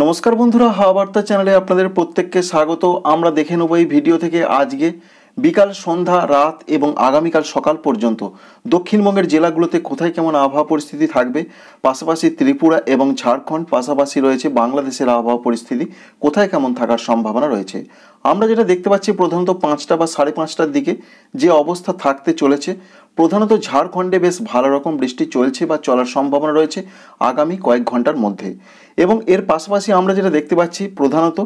নমস্কার বন্ধুরা হাওয়া বার্তা চ্যানেলে আপনাদের প্রত্যেককে স্বাগত আমরা দেখে নেব এই ভিডিও থেকে আজকে বিকাল সন্ধ্যা রাত এবং আগামীকাল সকাল পর্যন্ত দক্ষিণবঙ্গের জেলাগুলোতে কোথায় কেমন আবহাওয়া পরিস্থিতি থাকবে পাশাপাশি ত্রিপুরা এবং ঝাড়খণ্ড পাশাপাশি রয়েছে বাংলাদেশের আবহাওয়া পরিস্থিতি কোথায় কেমন থাকার সম্ভাবনা রয়েছে আমরা যেটা দেখতে পাচ্ছি প্রধানত পাঁচটা বা সাড়ে পাঁচটার দিকে যে অবস্থা থাকতে চলেছে প্রধানত ঝাড়খণ্ডে বেশ ভালো রকম বৃষ্টি চলছে বা চলার সম্ভাবনা রয়েছে আগামী কয়েক ঘন্টার মধ্যে এবং এর পাশাপাশি আমরা যেটা দেখতে পাচ্ছি প্রধানত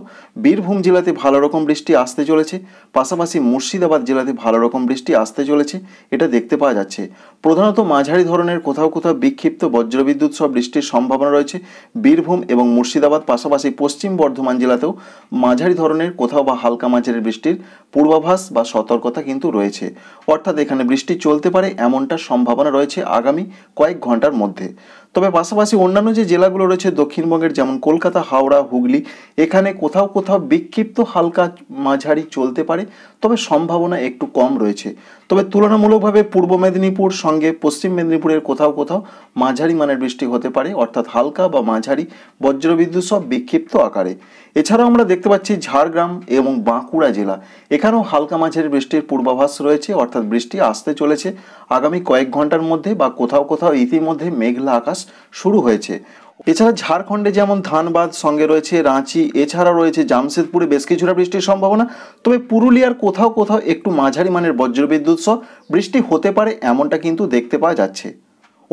বীরভূম জেলাতে ভালো রকম বৃষ্টি আসতে চলেছে পাশাপাশি মুর্শিদাবাদ জেলাতে ভালো রকম বৃষ্টি আসতে চলেছে এটা দেখতে পাওয়া যাচ্ছে প্রধানত মাঝারি ধরনের কোথাও কোথাও বিক্ষিপ্ত বজ্রবিদ্যুৎ সব বৃষ্টির সম্ভাবনা রয়েছে বীরভূম এবং মুর্শিদাবাদ পাশাপাশি পশ্চিম বর্ধমান জেলাতেও মাঝারি ধরনের কোথাও বা হালকা মাঝারি বৃষ্টির পূর্বাভাস বা সতর্কতা কিন্তু রয়েছে অর্থাৎ এখানে বৃষ্টি চলতে পারে এমনটা সম্ভাবনা রয়েছে আগামী কয়েক ঘন্টার মধ্যে তবে পাশাপাশি অন্যান্য যে জেলাগুলো রয়েছে দক্ষিণবঙ্গের যেমন কলকাতা হাওড়া হুগলি এখানে কোথাও কোথাও বিক্ষিপ্ত হালকা মাঝারি চলতে পারে তবে সম্ভাবনা একটু কম রয়েছে তবে তুলনামূলকভাবে পূর্ব মেদিনীপুর সঙ্গে পশ্চিম মেদিনীপুরের কোথাও কোথাও মাঝারি মানের বৃষ্টি হতে পারে অর্থাৎ হালকা বা মাঝারি বজ্রবিদ্যুৎ সব বিক্ষিপ্ত আকারে এছাড়াও আমরা দেখতে পাচ্ছি ঝাড়গ্রাম এবং বাঁকুড়া জেলা এখানেও হালকা মাঝারি বৃষ্টির পূর্বাভাস রয়েছে অর্থাৎ বৃষ্টি আসতে চলেছে আগামী কয়েক ঘন্টার মধ্যে বা কোথাও কোথাও ইতিমধ্যে মেঘলা আকাশ শুরু হয়েছে এছাড়া ঝাড়খণ্ডে যেমন ধানবাদ সঙ্গে রয়েছে রাঁচি এছাড়া রয়েছে জামশেদপুরে বেশ কিছুটা বৃষ্টির সম্ভাবনা তবে পুরুলিয়ার কোথাও কোথাও একটু মাঝারি মানের বজ্রবিদ্যুৎ সহ বৃষ্টি হতে পারে এমনটা কিন্তু দেখতে পাওয়া যাচ্ছে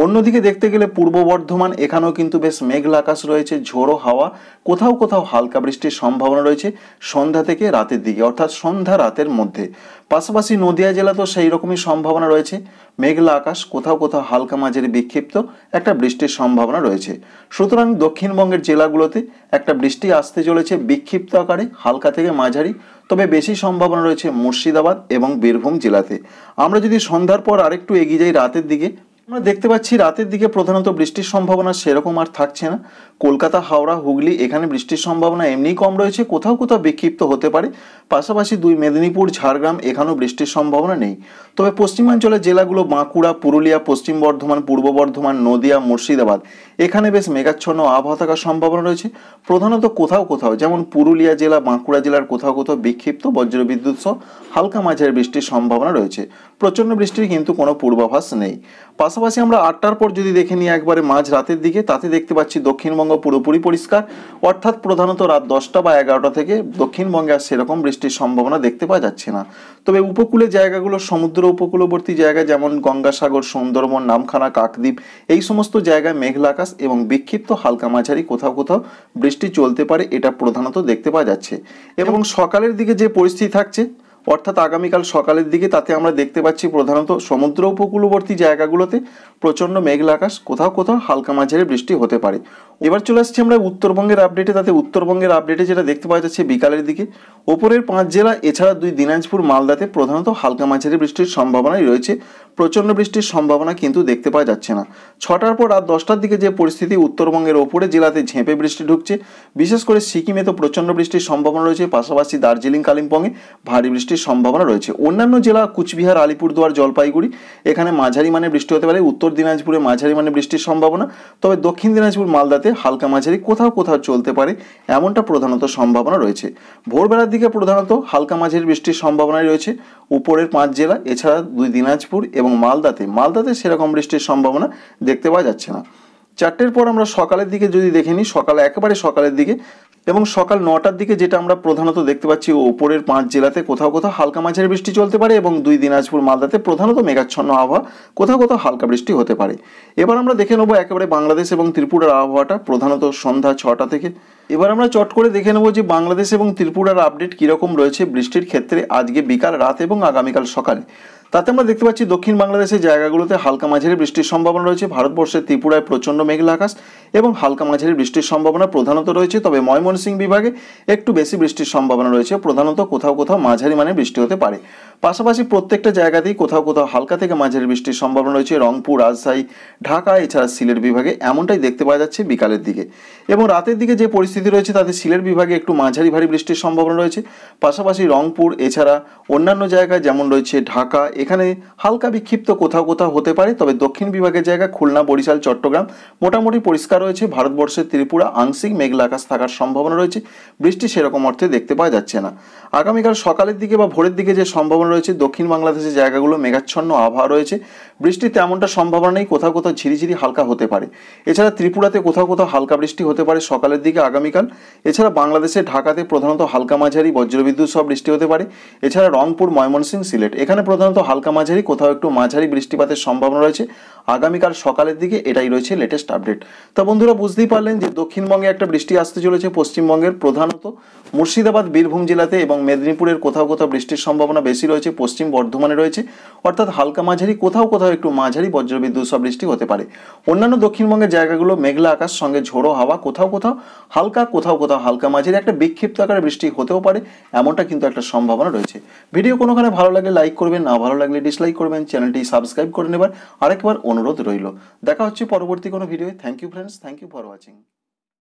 অন্যদিকে দেখতে গেলে পূর্ব বর্ধমান এখানেও কিন্তু বেশ মেঘলা আকাশ রয়েছে ঝোড়ো হাওয়া কোথাও কোথাও হালকা বৃষ্টির সম্ভাবনা রয়েছে সন্ধ্যা থেকে রাতের দিকে অর্থাৎ সন্ধ্যা রাতের মধ্যে পাশাপাশি নদিয়া জেলা তো সেই রকমই সম্ভাবনা রয়েছে মেঘলা আকাশ কোথাও কোথাও হালকা মাঝের বিক্ষিপ্ত একটা বৃষ্টির সম্ভাবনা রয়েছে সুতরাং দক্ষিণবঙ্গের জেলাগুলোতে একটা বৃষ্টি আসতে চলেছে বিক্ষিপ্ত আকারে হালকা থেকে মাঝারি তবে বেশি সম্ভাবনা রয়েছে মুর্শিদাবাদ এবং বীরভূম জেলাতে আমরা যদি সন্ধ্যার পর আরেকটু এগিয়ে যাই রাতের দিকে আমরা দেখতে পাচ্ছি রাতের দিকে প্রধানত বৃষ্টির সম্ভাবনা সেরকম আর থাকছে না কলকাতা হাওড়া হুগলি এখানে বৃষ্টির সম্ভাবনা এমনিই কম রয়েছে কোথাও কোথাও বিক্ষিপ্ত হতে পারে পাশাপাশি দুই মেদিনীপুর ঝাড়গ্রাম এখানেও বৃষ্টির সম্ভাবনা নেই তবে পশ্চিমাঞ্চলের জেলাগুলো বাঁকুড়া পুরুলিয়া পশ্চিম বর্ধমান পূর্ব বর্ধমান নদিয়া মুর্শিদাবাদ এখানে বেশ মেঘাচ্ছন্ন আবহাওয়া থাকার সম্ভাবনা রয়েছে প্রধানত কোথাও কোথাও যেমন পুরুলিয়া জেলা বাঁকুড়া জেলার কোথাও কোথাও বিক্ষিপ্ত বজ্রবিদ্যুৎ সহ হালকা মাঝের বৃষ্টির সম্ভাবনা রয়েছে প্রচণ্ড বৃষ্টির কিন্তু কোনো পূর্বাভাস নেই পাশাপাশি আমরা আটটার পর যদি দেখে নিই একবারে মাঝ রাতের দিকে তাতে দেখতে পাচ্ছি দক্ষিণবঙ্গ পুরোপুরি পরিষ্কার অর্থাৎ প্রধানত রাত দশটা বা এগারোটা থেকে দক্ষিণবঙ্গে আর সেরকম বৃষ্টি বৃষ্টির সম্ভাবনা দেখতে পাওয়া যাচ্ছে না তবে উপকূলে জায়গাগুলো সমুদ্র উপকূলবর্তী জায়গা যেমন গঙ্গাসাগর সুন্দরবন নামখানা কাকদ্বীপ এই সমস্ত জায়গায় মেঘলা আকাশ এবং বিক্ষিপ্ত হালকা মাঝারি কোথাও কোথাও বৃষ্টি চলতে পারে এটা প্রধানত দেখতে পাওয়া যাচ্ছে এবং সকালের দিকে যে পরিস্থিতি থাকছে অর্থাৎ আগামীকাল সকালের দিকে তাতে আমরা দেখতে পাচ্ছি প্রধানত সমুদ্র উপকূলবর্তী জায়গাগুলোতে প্রচণ্ড মেঘলা আকাশ কোথাও কোথাও হালকা মাঝারি বৃষ্টি হতে পারে এবার চলে আসছি আমরা উত্তরবঙ্গের আপডেটে তাতে উত্তরবঙ্গের আপডেটে যেটা দেখতে পাওয়া যাচ্ছে বিকালের দিকে ওপরের পাঁচ জেলা এছাড়া দুই দিনাজপুর মালদাতে প্রধানত হালকা মাঝারি বৃষ্টির সম্ভাবনাই রয়েছে প্রচণ্ড বৃষ্টির সম্ভাবনা কিন্তু দেখতে পাওয়া যাচ্ছে না ছটার পর রাত দশটার দিকে যে পরিস্থিতি উত্তরবঙ্গের ওপরে জেলাতে ঝেঁপে বৃষ্টি ঢুকছে বিশেষ করে সিকিমে তো প্রচণ্ড বৃষ্টির সম্ভাবনা রয়েছে পাশাপাশি দার্জিলিং কালিম্পংয়ে ভারী বৃষ্টির সম্ভাবনা রয়েছে অন্যান্য জেলা কুচবিহার আলিপুরদুয়ার জলপাইগুড়ি এখানে মাঝারি মানে বৃষ্টি হতে পারে উত্তর উত্তর দিনাজপুরে মাঝারি মানে বৃষ্টির সম্ভাবনা তবে দক্ষিণ দিনাজপুর মালদাতে হালকা মাঝারি কোথাও কোথাও চলতে পারে এমনটা প্রধানত সম্ভাবনা রয়েছে ভোরবেলার দিকে প্রধানত হালকা মাঝারি বৃষ্টির সম্ভাবনাই রয়েছে উপরের পাঁচ জেলা এছাড়া দুই দিনাজপুর এবং মালদাতে মালদাতে সেরকম বৃষ্টির সম্ভাবনা দেখতে পাওয়া যাচ্ছে না চারটের পর আমরা সকালের দিকে যদি দেখে নিই সকালে একেবারে সকালের দিকে এবং সকাল নটার দিকে যেটা আমরা প্রধানত দেখতে পাচ্ছি ওপরের পাঁচ জেলাতে কোথাও কোথাও হালকা মাঝারি বৃষ্টি চলতে পারে এবং দুই দিনাজপুর মালদাতে প্রধানত মেঘাচ্ছন্ন আবহাওয়া কোথাও কোথাও হালকা বৃষ্টি হতে পারে এবার আমরা দেখে নেবো একেবারে বাংলাদেশ এবং ত্রিপুরার আবহাওয়াটা প্রধানত সন্ধ্যা ছটা থেকে এবার আমরা চট করে দেখে নেব যে বাংলাদেশ এবং ত্রিপুরার আপডেট কীরকম রয়েছে বৃষ্টির ক্ষেত্রে আজকে বিকাল রাত এবং আগামীকাল সকালে তাতে আমরা দেখতে পাচ্ছি দক্ষিণ বাংলাদেশের জায়গাগুলোতে হালকা মাঝারি বৃষ্টির সম্ভাবনা রয়েছে ভারতবর্ষের ত্রিপুরায় প্রচণ্ড মেঘলা আকাশ এবং হালকা মাঝারি বৃষ্টির সম্ভাবনা প্রধানত রয়েছে তবে ময়মনসিংহ বিভাগে একটু বেশি বৃষ্টির সম্ভাবনা রয়েছে প্রধানত কোথাও কোথাও মাঝারি মানে বৃষ্টি হতে পারে পাশাপাশি প্রত্যেকটা জায়গাতেই কোথাও কোথাও হালকা থেকে মাঝারি বৃষ্টির সম্ভাবনা রয়েছে রংপুর রাজশাহী ঢাকা এছাড়া সিলেট বিভাগে এমনটাই দেখতে পাওয়া যাচ্ছে বিকালের দিকে এবং রাতের দিকে যে পরিস্থিতি রয়েছে তাতে সিলেট বিভাগে একটু মাঝারি ভারী বৃষ্টির সম্ভাবনা রয়েছে পাশাপাশি রংপুর এছাড়া অন্যান্য জায়গায় যেমন রয়েছে ঢাকা এখানে হালকা বিক্ষিপ্ত কোথাও কোথাও হতে পারে তবে দক্ষিণ বিভাগের জায়গা খুলনা বরিশাল চট্টগ্রাম মোটামুটি পরিষ্কার রয়েছে ভারতবর্ষের ত্রিপুরা আংশিক মেঘলা আকাশ থাকার সম্ভাবনা রয়েছে বৃষ্টি সেরকম অর্থে দেখতে পাওয়া যাচ্ছে না আগামীকাল সকালের দিকে বা ভোরের দিকে যে সম্ভাবনা রয়েছে দক্ষিণ বাংলাদেশের জায়গাগুলো মেঘাচ্ছন্ন আবহাওয়া রয়েছে বৃষ্টি তেমনটা সম্ভাবনা নেই কোথাও কোথাও ঝিরিঝিরি হালকা হতে পারে এছাড়া ত্রিপুরাতে কোথাও কোথাও হালকা বৃষ্টি হতে পারে সকালের দিকে আগামীকাল এছাড়া বাংলাদেশে ঢাকাতে প্রধানত হালকা মাঝারি বজ্রবিদ্যুৎ সহ বৃষ্টি হতে পারে এছাড়া রংপুর ময়মনসিংহ সিলেট এখানে প্রধানত হালকা মাঝারি কোথাও একটু মাঝারি বৃষ্টিপাতের সম্ভাবনা রয়েছে আগামীকাল সকালের দিকে এটাই রয়েছে লেটেস্ট আপডেট তা বন্ধুরা বুঝতেই পারলেন যে দক্ষিণবঙ্গে একটা বৃষ্টি আসতে চলেছে পশ্চিমবঙ্গের প্রধানত মুর্শিদাবাদ বীরভূম জেলাতে এবং মেদিনীপুরের কোথাও কোথাও বৃষ্টির সম্ভাবনা বেশি রয়েছে পশ্চিম বর্ধমানে রয়েছে অর্থাৎ হালকা মাঝারি কোথাও কোথাও একটু মাঝারি বজ্রবিদ্যুৎ সহ বৃষ্টি হতে পারে অন্যান্য দক্ষিণবঙ্গের জায়গাগুলো মেঘলা আকাশ সঙ্গে ঝোড়ো হাওয়া কোথাও কোথাও হালকা কোথাও কোথাও হালকা মাঝারি একটা বিক্ষিপ্ত আকারে বৃষ্টি হতেও পারে এমনটা কিন্তু একটা সম্ভাবনা রয়েছে ভিডিও কোনোখানে ভালো লাগলে লাইক করবেন না ভালো লাগলে ডিসলাইক করবেন চ্যানেলটি সাবস্ক্রাইব করে নেবার আরেকবার অনুরোধ রইল দেখা হচ্ছে পরবর্তী কোনো video thank you friends thank you for watching